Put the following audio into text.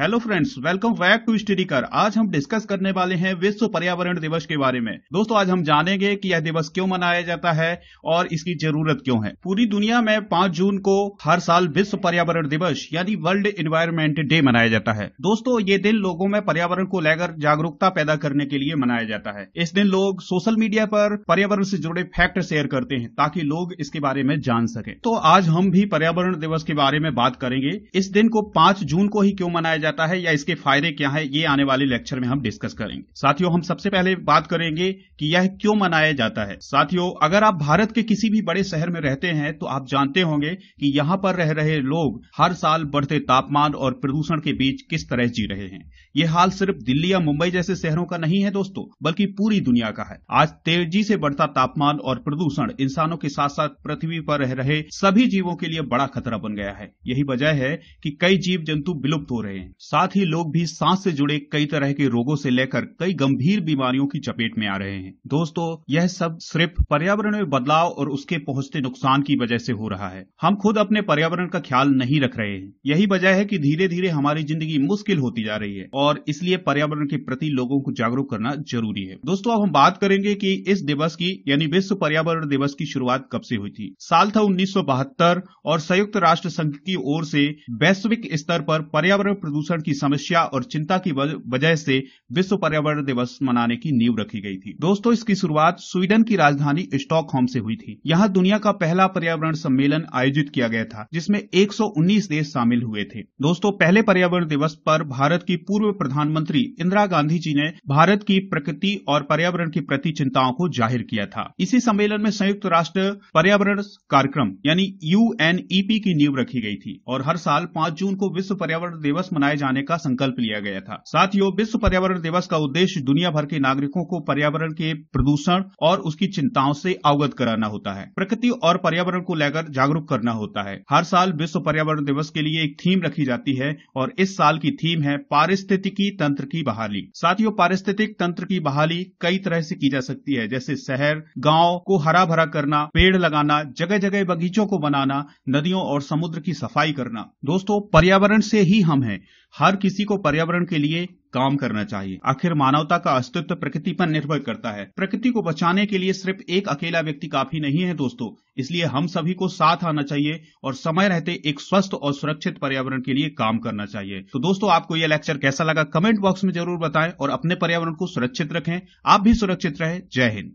hello friends welcome back to study कर आज हम डिस्कस करने वाले हैं विश्व पर्यावरण दिवस के बारे में दोस्तों आज हम जानेंगे कि यह दिवस क्यों मनाया जाता है और इसकी जरूरत क्यों है पूरी दुनिया में 5 जून को हर साल विश्व पर्यावरण दिवस यानी वर्ल्ड इन्वायरमेंट डे मनाया जाता है दोस्तों ये दिन लोगों में पर्यावरण को लेकर जागरूकता पैदा करने के लिए मनाया जाता है इस दिन लोग सोशल मीडिया पर पर्यावरण से जुड़े फैक्ट शेयर करते हैं ताकि लोग इसके बारे में जान सके तो आज हम भी पर्यावरण दिवस के बारे में बात करेंगे इस दिन को पांच जून को ही क्यों मनाया जाता है या इसके फायदे क्या है ये आने वाले लेक्चर में हम डिस्कस करेंगे साथियों हम सबसे पहले बात करेंगे कि यह क्यों मनाया जाता है साथियों अगर आप भारत के किसी भी बड़े शहर में रहते हैं तो आप जानते होंगे कि यहाँ पर रह रहे लोग हर साल बढ़ते तापमान और प्रदूषण के बीच किस तरह जी रहे हैं ये हाल सिर्फ दिल्ली या मुंबई जैसे शहरों का नहीं है दोस्तों बल्कि पूरी दुनिया का है आज तेजी से बढ़ता तापमान और प्रदूषण इंसानों के साथ साथ पृथ्वी पर रह रहे सभी जीवों के लिए बड़ा खतरा बन गया है यही वजह है कि कई जीव जंतु विलुप्त हो रहे हैं साथ ही लोग भी सांस से जुड़े कई तरह के रोगों से लेकर कई गंभीर बीमारियों की चपेट में आ रहे हैं दोस्तों यह सब सिर्फ पर्यावरण में बदलाव और उसके पहुंचते नुकसान की वजह से हो रहा है हम खुद अपने पर्यावरण का ख्याल नहीं रख रहे हैं यही वजह है कि धीरे धीरे हमारी जिंदगी मुश्किल होती जा रही है और इसलिए पर्यावरण के प्रति लोगों को जागरूक करना जरूरी है दोस्तों अब हम बात करेंगे कि इस दिवस की यानी विश्व पर्यावरण दिवस की शुरुआत कब से हुई थी साल था उन्नीस और संयुक्त राष्ट्र संघ की ओर से वैश्विक स्तर पर पर्यावरण प्रदूषण प्रदूषण की समस्या और चिंता की वजह से विश्व पर्यावरण दिवस मनाने की नींव रखी गई थी दोस्तों इसकी शुरुआत स्वीडन की राजधानी स्टॉकहोम से हुई थी यहाँ दुनिया का पहला पर्यावरण सम्मेलन आयोजित किया गया था जिसमें 119 देश शामिल हुए थे दोस्तों पहले पर्यावरण दिवस पर भारत की पूर्व प्रधानमंत्री इंदिरा गांधी जी ने भारत की प्रकृति और पर्यावरण के प्रति चिंताओं को जाहिर किया था इसी सम्मेलन में संयुक्त राष्ट्र पर्यावरण कार्यक्रम यानी यूएनईपी की नींव रखी गई थी और हर साल पांच जून को विश्व पर्यावरण दिवस मनाया लगाए जाने का संकल्प लिया गया था साथियों विश्व पर्यावरण दिवस का उद्देश्य दुनिया भर के नागरिकों को पर्यावरण के प्रदूषण और उसकी चिंताओं से अवगत कराना होता है प्रकृति और पर्यावरण को लेकर जागरूक करना होता है हर साल विश्व पर्यावरण दिवस के लिए एक थीम रखी जाती है और इस साल की थीम है पारिस्थितिकी तंत्र की बहाली साथियों पारिस्थितिक तंत्र की बहाली कई तरह से की जा सकती है जैसे शहर गाँव को हरा भरा करना पेड़ लगाना जगह जगह बगीचों को बनाना नदियों और समुद्र की सफाई करना दोस्तों पर्यावरण से ही हम हैं हर किसी को पर्यावरण के लिए काम करना चाहिए आखिर मानवता का अस्तित्व प्रकृति पर निर्भर करता है प्रकृति को बचाने के लिए सिर्फ एक अकेला व्यक्ति काफी नहीं है दोस्तों इसलिए हम सभी को साथ आना चाहिए और समय रहते एक स्वस्थ और सुरक्षित पर्यावरण के लिए काम करना चाहिए तो दोस्तों आपको यह लेक्चर कैसा लगा कमेंट बॉक्स में जरूर बताएं और अपने पर्यावरण को सुरक्षित रखें आप भी सुरक्षित रहें जय हिंद